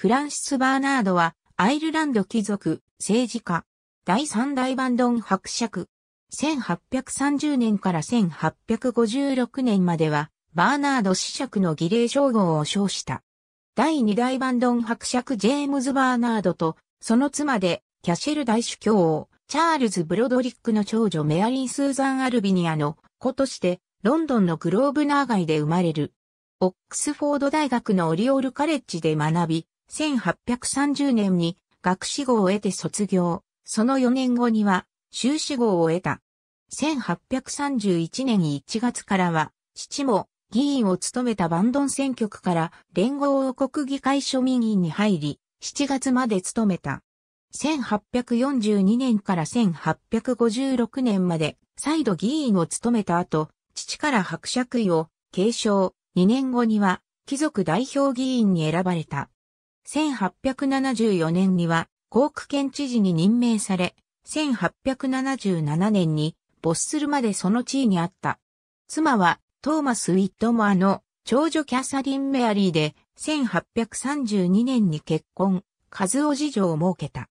フランシス・バーナードは、アイルランド貴族、政治家、第三代バンドン伯爵。1830年から1856年までは、バーナード子爵の儀礼称号を称した。第二代バンドン伯爵ジェームズ・バーナードと、その妻で、キャシェル大主教王、チャールズ・ブロドリックの長女メアリン・スーザン・アルビニアの子として、ロンドンのグローブナー街で生まれる。オックスフォード大学のオリオールカレッジで学び、1830年に学士号を得て卒業。その4年後には修士号を得た。1831年1月からは、父も議員を務めたバンドン選挙区から連合王国議会庶民院に入り、7月まで務めた。1842年から1856年まで再度議員を務めた後、父から伯爵位を継承、2年後には貴族代表議員に選ばれた。1874年には、航空県知事に任命され、1877年に没するまでその地位にあった。妻はトーマス・ウィットモアの長女キャサリン・メアリーで1832年に結婚、カズオ事情を設けた。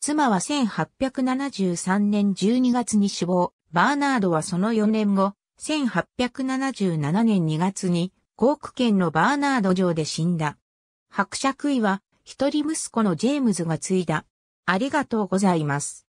妻は1873年12月に死亡、バーナードはその4年後、1877年2月に、航空県のバーナード城で死んだ。伯爵位は一人息子のジェームズが継いだ。ありがとうございます。